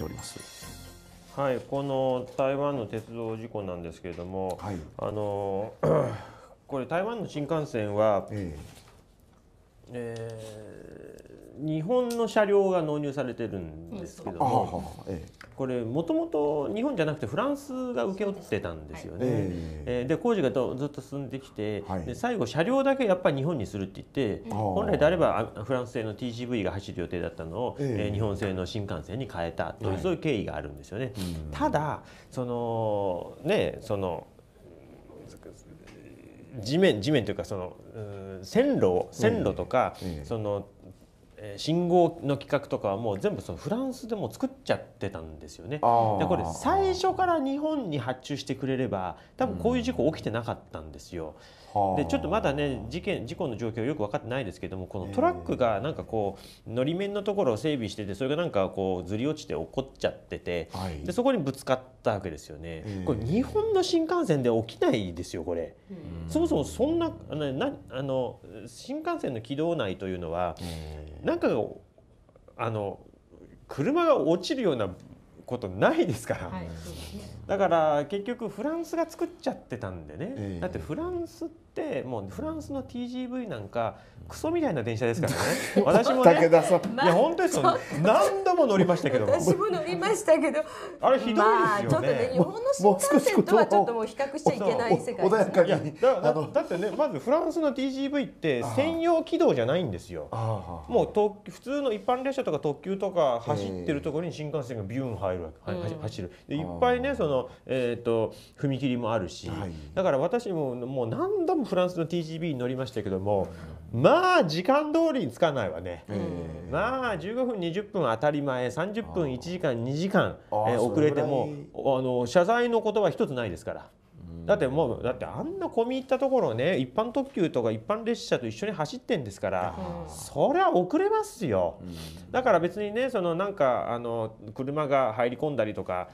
っております。はい、この台湾の鉄道事故なんですけれども、はい、あの これ台湾の新幹線は、えー、えー、日本の車両が納入されてるんですけども、これもともと日本じゃなくてフランスが請け負ってたんですよね。はい、えー、で工事がずっと進んできて、はい、で最後車両だけやっぱり日本にするって言って、本来であればフランス製の TGV が走る予定だったのを、えー、日本製の新幹線に変えたという、そういう経緯があるんですよね。うん、ただそのねその地面地面というかその線路線路とか、うん、その信号の企画とかはもう全部そのフランスでも作っちゃってたんですよね。でこれ最初から日本に発注してくれれば多分こういう事故起きてなかったんですよ。でちょっとまだね事件事故の状況よく分かってないですけどもこのトラックがなんかこうのり面のところを整備しててそれがなんかこうずり落ちて落っこっちゃってて、はい、でそこにぶつかったわけですよね。これ日本の新幹線で起きないですよこれ。そもそもそんなあのなあの新幹線の軌道内というのはなんかあの車が落ちるようなことないですから、はい、だから結局フランスが作っちゃってたんでね、えー、だってフランスってもうフランスの TGV なんかクソみたいな電車ですからね。私も、ね、武田さん、いや本当です何度も乗りましたけど。私も乗りましたけど。あれひどいですよね。まあ、ちょっとね日本の新幹線とはちょっともう比較しちゃいけない世界です、ね。穏やかに。だだだってねまずフランスの TGV って専用軌道じゃないんですよ。もう特普通の一般列車とか特急とか走ってるところに新幹線がビューン入る、うん、走る。でいっぱいねそのえっ、ー、と踏切もあるし、はい、だから私ももう何度もフランスの TGV に乗りましたけども。うんまあ時間通りにつかないわね、えー、まあ15分20分当たり前30分1時間2時間、遅れてもあの謝罪の言葉一つないですから。だってもうだってあんな込み入ったところね一般特急とか一般列車と一緒に走ってんですから、そりゃ遅れますよ、だから別にねそのなんかあの車が入り込んだりとか、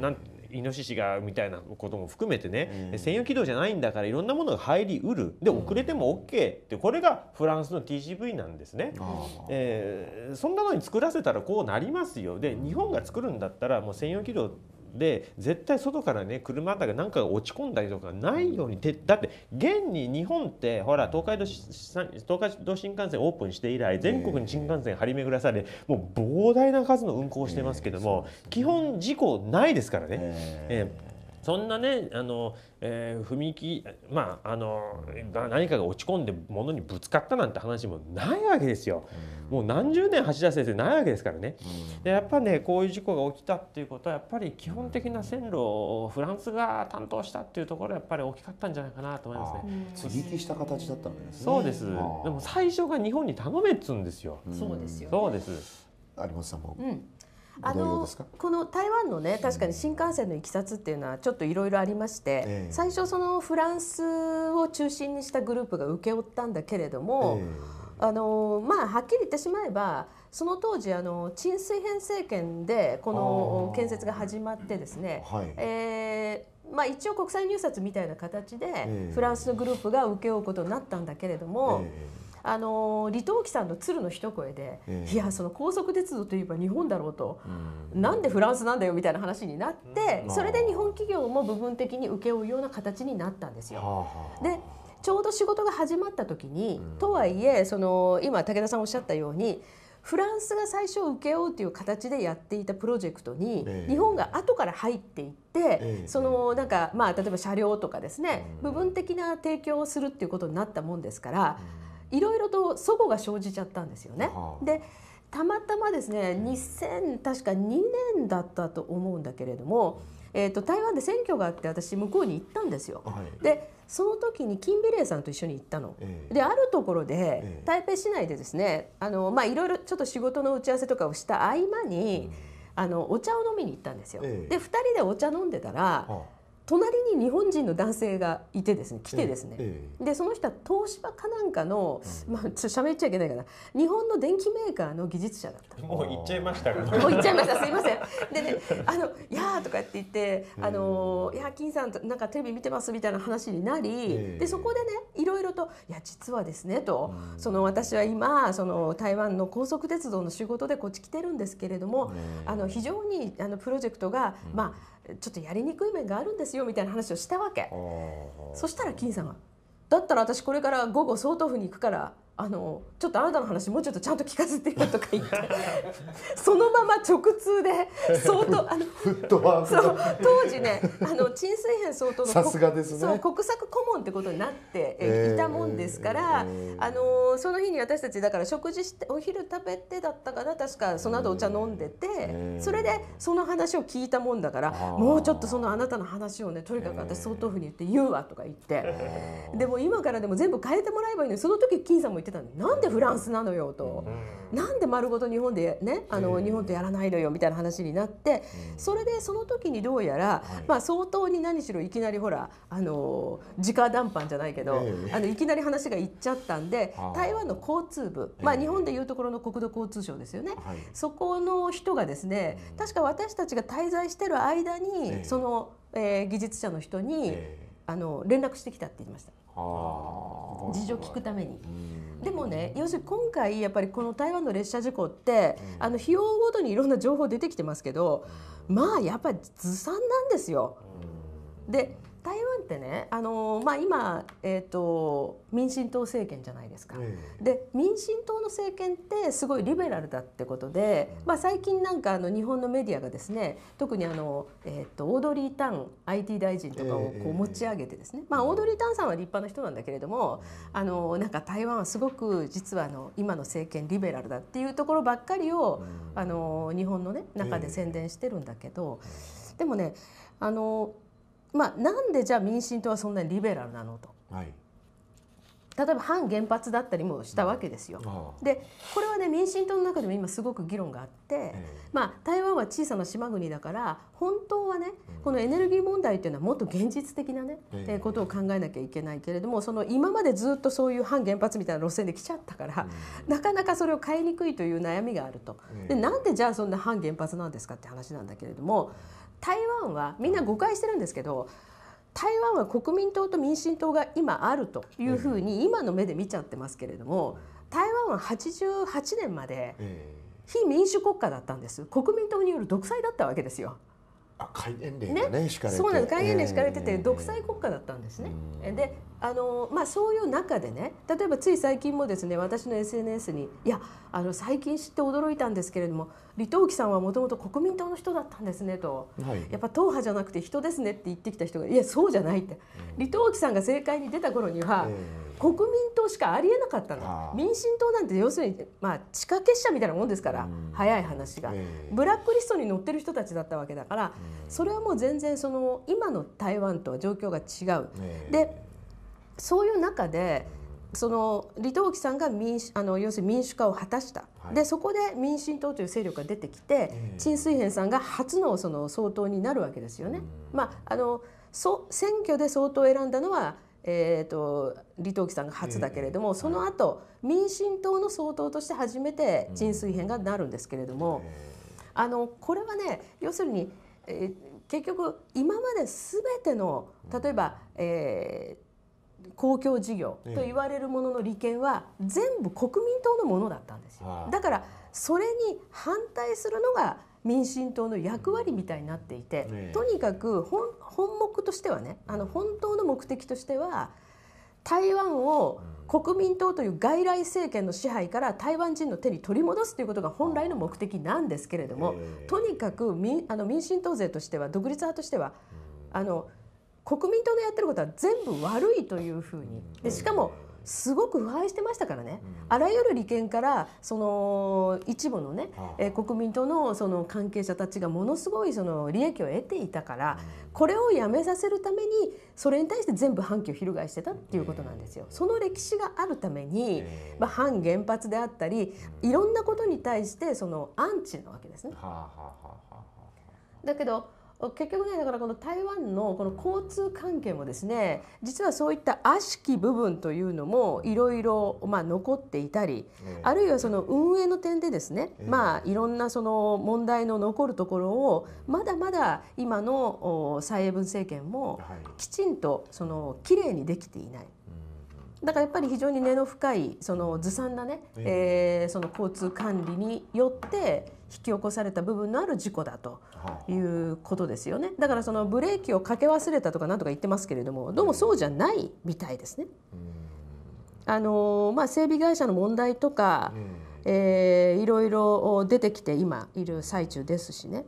なんイノシシがみたいなことも含めてね、うん、専用軌道じゃないんだからいろんなものが入りうるで遅れても OK ってこれがフランスの TGV なんですね、うん、えー、そんなのに作らせたらこうなりますよで日本が作るんだったらもう専用軌道で絶対外からね車だかなんかが落ち込んだりとかないようにてだって現に日本ってほら東海道東海道新幹線オープンして以来全国に新幹線張り巡らされもう膨大な数の運行をしてますけども基本事故ないですからね。えーそんなねあの、えー、踏切まああの何かが落ち込んで物にぶつかったなんて話もないわけですよ。もう何十年橋田先生ないわけですからね。でやっぱねこういう事故が起きたっていうことはやっぱり基本的な線路をフランスが担当したっていうところやっぱり大きかったんじゃないかなと思いますね。接ぎした形だったわけですね。そうです。でも最初が日本に頼めっつんですよ。そうですよ、ね、そうです。有本さんも、うんあのこの台湾のね確かに新幹線のいきさつっていうのはちょっといろいろありまして、最初そのフランスを中心にしたグループが請け負ったんだけれども、あのまあはっきり言ってしまえばその当時あの陳水扁政権でこの建設が始まってですね、はい、えー、まあ、一応国際入札みたいな形でフランスのグループが請け負うことになったんだけれども。あの李登輝さんの鶴の一声で、えー、いやその高速鉄道といえば日本だろうと、うん、なんでフランスなんだよみたいな話になって、うん、それで日本企業も部分的に請け負うような形になったんですよ。でちょうど仕事が始まった時に、うん、とはいえその今武田さんおっしゃったようにフランスが最初請け負うという形でやっていたプロジェクトに、日本が後から入っていって、そのなんかまあ例えば車両とかですね、部分的な提供をするっていうことになったもんですから。いろいろと祖母が生じちゃったんですよね。はあ、でたまたまですね2000確か2年だったと思うんだけれども、えーと、台湾で選挙があって私向こうに行ったんですよ。はい、でその時に金美玲さんと一緒に行ったの。えー、であるところで、えー、台北市内でですねあの、まいろいろちょっと仕事の打ち合わせとかをした合間に、うん、あのお茶を飲みに行ったんですよ。えー、で2人でお茶飲んでたら。はあ隣に日本人の男性がいてですね来てですね、ええ、でその人は東芝かなんかの、うん、まあちょっと喋っちゃいけないかな日本の電機メーカーの技術者だったもう行っちゃいましたもう行っちゃいましたすいませんでね「あのいやー」とかって言って「あのー、いや金さんなんかテレビ見てます」みたいな話になり、え、でそこでねいろいろと「いや実はですねと」と、その私は今その台湾の高速鉄道の仕事でこっち来てるんですけれども、あの非常にあのプロジェクトが、まあちょっとやりにくい面があるんですよみたいな話をしたわけそしたら金さんが「だったら私これから午後総統府に行くからあのちょっとあなたの話もうちょっとちゃんと聞かせてよとか言って そのまま直通で 相当あのそう当時ねあの沈水編相当のさすがですねそう国策顧問ってことになっていたもんですから、えーあのその日に私たちだから食事してお昼食べてだったかな確かその後お茶飲んでて、えー、それでその話を聞いたもんだからもうちょっとそのあなたの話をねとにかく私相当ふに言って言うわとか言ってでも今からでも全部変えてもらえばいいのにその時金さんもってたのなんでフランスなのよと、うん、なんで丸ごと日本でねあの日本とやらないのよみたいな話になって、それでその時にどうやら、はい、まあ相当に何しろいきなりほらあの直談判じゃないけど、えー、あのいきなり話がいっちゃったんで台湾の交通部、まあ、日本でいうところの国土交通省ですよね、そこの人がですね確か私たちが滞在してる間に、えー、その、えー、技術者の人に、えー、あの連絡してきたって言いました。事情を聞くために。でもね要するに今回やっぱりこの台湾の列車事故って、あの費用ごとにいろんな情報出てきてますけどまあやっぱりずさんなんですよ。で台湾ってね、あのまあ、今、えーと、民進党政権じゃないですか、えー、で民進党の政権ってすごいリベラルだってことで、まあ、最近なんかあの日本のメディアがですね特にあの、えーと、オードリー・タン IT 大臣とかをこう持ち上げてですね、えー、まあ、オードリー・タンさんは立派な人なんだけれども、あのなんか台湾はすごく実はあの今の政権リベラルだっていうところばっかりを、あの日本の、ね、中で宣伝してるんだけど、えー、でもねあのまあ、なんでじゃあ民進党はそんなにリベラルなのと。はい例えば反原発だったりもしたわけですよ。うん、でこれはね民進党の中でも今すごく議論があって、えー、まあ、台湾は小さな島国だから本当はね、このエネルギー問題っていうのはもっと現実的なね、えー、ことを考えなきゃいけないけれどもその今までずっとそういう反原発みたいな路線で来ちゃったから、うん、なかなかそれを変えにくいという悩みがあると。でなんでじゃあそんな反原発なんですかって話なんだけれども台湾はみんな誤解してるんですけど台湾は国民党と民進党が今あるというふうに今の目で見ちゃってますけれども台湾は88年まで非民主国家だったんです国民党による独裁だったわけですよ。戒厳令がねね敷かれてそうなんです戒厳令敷かれてて、独裁国家だったんですね。であの、まあ、そういう中でね例えばつい最近もですね私の SNS に「いやあの最近知って驚いたんですけれども李登輝さんはもともと国民党の人だったんですねと」はい、やっぱ党派じゃなくて人ですね」って言ってきた人が「いやそうじゃない」って、うん、李登輝さんが政界に出た頃には。えー国民党しかありえなかったの民進党なんて要するに、まあ、地下結社みたいなもんですから、早い話が、ブラックリストに載ってる人たちだったわけだから、それはもう全然その今の台湾とは状況が違う。でそういう中で、その李登輝さんが民主あの要するに民主化を果たした、はい、でそこで民進党という勢力が出てきて、えー、陳水扁さんが初のその総統になるわけですよね。まあ、あのそ選挙で総統を選んだのはえーと、李登輝さんが初だけれども、その後民進党の総統として初めて陳水編がなるんですけれども、あのこれはね要するに、えー、結局今まで全ての例えば、えー公共事業と言われるものの利権は全部国民党のものだったんですよ。だからそれに反対するのが民進党の役割みたいになっていて、ね、とにかく本本目としてはねあの本当の目的としては台湾を国民党という外来政権の支配から台湾人の手に取り戻すということが本来の目的なんですけれども、とにかく民あの民進党勢としては独立派としては、あの国民党のやってることは全部悪いというふうにでしかもすごく腐敗してましたからね、あらゆる利権からその一部のね、え国民とのその関係者たちがものすごいその利益を得ていたから、これをやめさせるためにそれに対して全部反旗を翻してたっていうことなんですよ。その歴史があるために、まあ、反原発であったりいろんなことに対してそのアンチなわけですね。だけど結局ねだからこの台湾のこの交通関係もですね実はそういった悪しき部分というのもいろいろ残っていたり、えー、あるいはその運営の点でですね、えー、まあいろんなその問題の残るところをまだまだ今の蔡英文政権もきちんとそのきれいにできていない。だからやっぱり非常に根の深いそのずさんなね、えー、その交通管理によって引き起こされた部分のある事故だということですよねだからそのブレーキをかけ忘れたとかなんとか言ってますけれどもどうもそうじゃないみたいですね。あのまあ、整備会社の問題とか、えー、いろいろ出てきて今いる最中ですしね。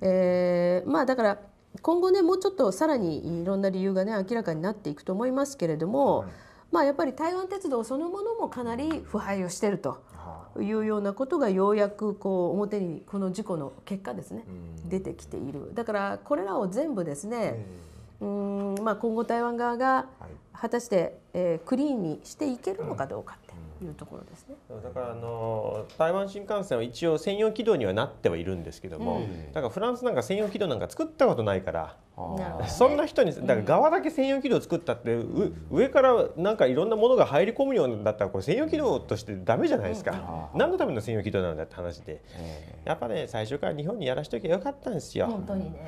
えー、まあだから今後ねもうちょっとさらにいろんな理由がね明らかになっていくと思いますけれども、はいまあ、やっぱり台湾鉄道そのものもかなり腐敗をしているというようなことがようやくこう表にこの事故の結果ですね出てきているだからこれらを全部ですねうんまあ今後台湾側が果たして、えクリーンにしていけるのかどうかっていうところですね、うん、だからあの台湾新幹線は一応専用軌道にはなってはいるんですけども、うん、だからフランスなんか専用軌道なんか作ったことないからそんな人にだから側だけ専用軌道作ったって、うん、上からなんかいろんなものが入り込むようだったらこれ専用軌道としてダメじゃないですか、うん、何のための専用軌道なんだって話で、やっぱね最初から日本にやらしときゃよかったんですよ。本当にね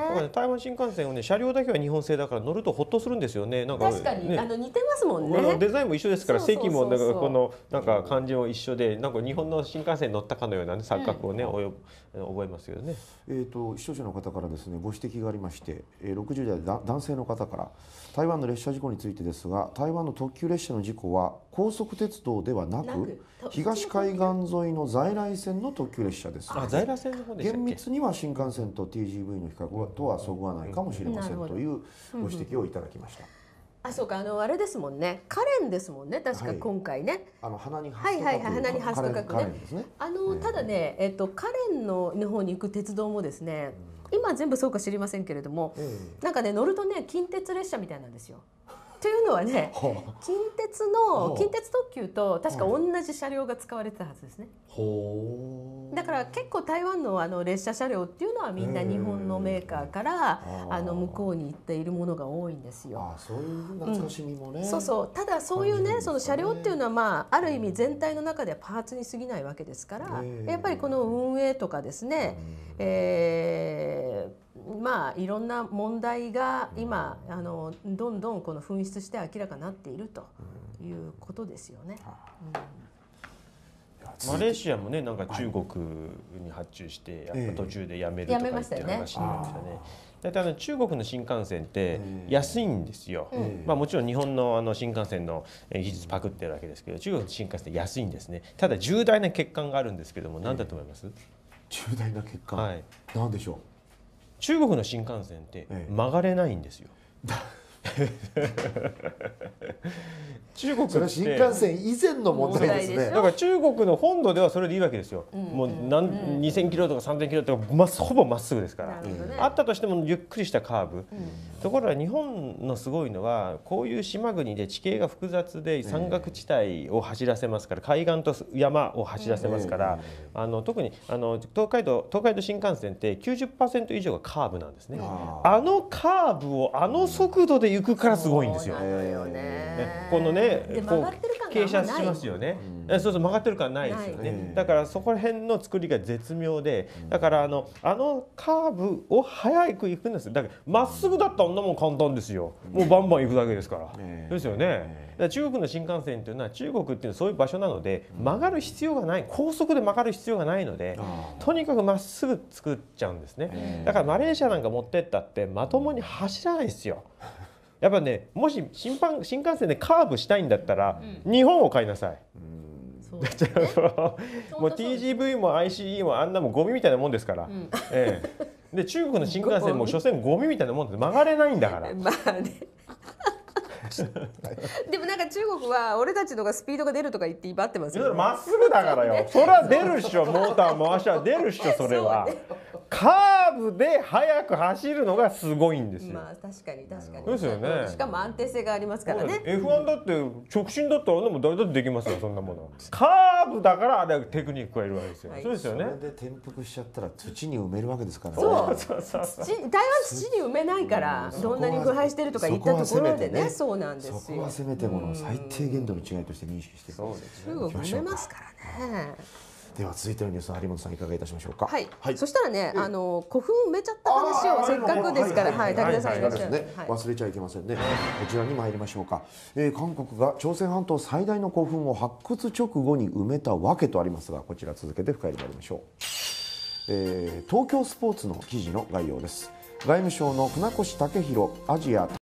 だから、ね、台湾新幹線をね車両だけは日本製だから乗るとほっとするんですよねなんか確かに、ね、あの似てますもんねデザインも一緒ですから席もなんかこのなんか感じも一緒でなんか日本の新幹線に乗ったかのような、ね、錯覚をね、うん、覚えますよね。えっ、ー、と視聴者の方からですねご指摘がありまして60代男性の方から台湾の列車事故についてですが台湾の特急列車の事故は高速鉄道ではなく東海岸沿いの在来線の特急列車です在来線の厳密には新幹線と TGV の比較とはそぐわないかもしれませんというご指摘をいただきました。あ、そうか、あの、あれですもんね。カレンですもんね。確か今回ね。はい、あの、鼻にはいはいはい、鼻にハスと書くねあの、ただね、えっと、カレンの、の方に行く鉄道もですね。うん今全部そうか知りませんけれども、えなんかね乗るとね近鉄列車みたいなんですよ。というのはね近鉄の近鉄特急と確か同じ車両が使われてたはずですね。だから結構台湾のあの列車車両っていうのはみんな日本のメーカーからあの向こうに行っているものが多いんですよ。あそういう懐かしみもね、うん、そうそうただそういうね、ね、その車両っていうのは、まあ、ある意味全体の中ではパーツに過ぎないわけですからやっぱりこの運営とかですね、えーまあいろんな問題が今、あのどんどんこの紛失して明らかになっているということですよね。マレーシアもねなんか中国に発注して、やっぱ途中でやめるとかって話になりましたね。だってあの中国の新幹線って安いんですよ、まあ、もちろん日本のあの新幹線の技術パクってるわけですけど中国の新幹線安いんですねただ重大な欠陥があるんですけども何だと思います、重大な欠陥、はい、んでしょう中国の新幹線って曲がれないんですよ。中国それ新幹線以前の問題ですねだから中国の本土ではそれでいいわけですよ、うん、もう何、うん、2000キロとか3000キロとかまほぼまっすぐですから、ね、あったとしてもゆっくりしたカーブ、うん、ところが日本のすごいのはこういう島国で地形が複雑で山岳地帯を走らせますから、海岸と山を走らせますから、あの特にあの東海道東海道新幹線って90%以上がカーブなんですねあのカーブをあの速度でで行くからすごいんですよ。よね、このね、こう傾斜しますよね。うん、そうそう曲がってる感ないですよね。だからそこら辺の作りが絶妙で、だからあのあのカーブを速く行くんですよ。だけどまっすぐだったらんなもん簡単ですよ。もうバンバン行くだけですから。ですよね。中国の新幹線というのは中国っていうのはそういう場所なので曲がる必要がない高速で曲がる必要がないのでとにかくまっすぐ作っちゃうんですねだからマレーシアなんか持ってったってまともに走らないですよ。やっぱねもし新幹新幹線でカーブしたいんだったら、日本を買いなさい。もう TGV も ICE もあんなもゴミみたいなもんですから、ええ、で中国の新幹線も 所詮ゴミみたいなもんで曲がれないんだから。まあね でもなんか中国は俺たちのがスピードが出るとか言って威張ってますよ、ね、まっすぐだからよそれは出るっしょモーター回しは出るっしょそれは、カーブで速く走るのがすごいんですよまあ確かに確かにですよねしかも安定性がありますからね F1 だって直進だったらでも誰だってできますよそんなものカーブだからあれテクニックがいるわけですよ、はい、そうですよねそれで転覆しちゃったら土に埋めるわけですからねそうそうそうそう台湾土に埋めないからどんなに腐敗してるとか言ったところでねそうそなんですよそこはせめてもの最低限度の違いとして認識して、うん、中国めますからね。では続いてのニュースは有本さんいかがいたしましょうか。はい。はい、そしたらね、あの古墳埋めちゃった話をせっかくですから、はい、武田さんいらっしゃね、忘れちゃいけませんね。こちらに参りましょうか、えー。韓国が朝鮮半島最大の古墳を発掘直後に埋めたわけとありますが、こちら続けて深入りまいりましょう、えー。東京スポーツの記事の概要です。外務省の船越武弘アジア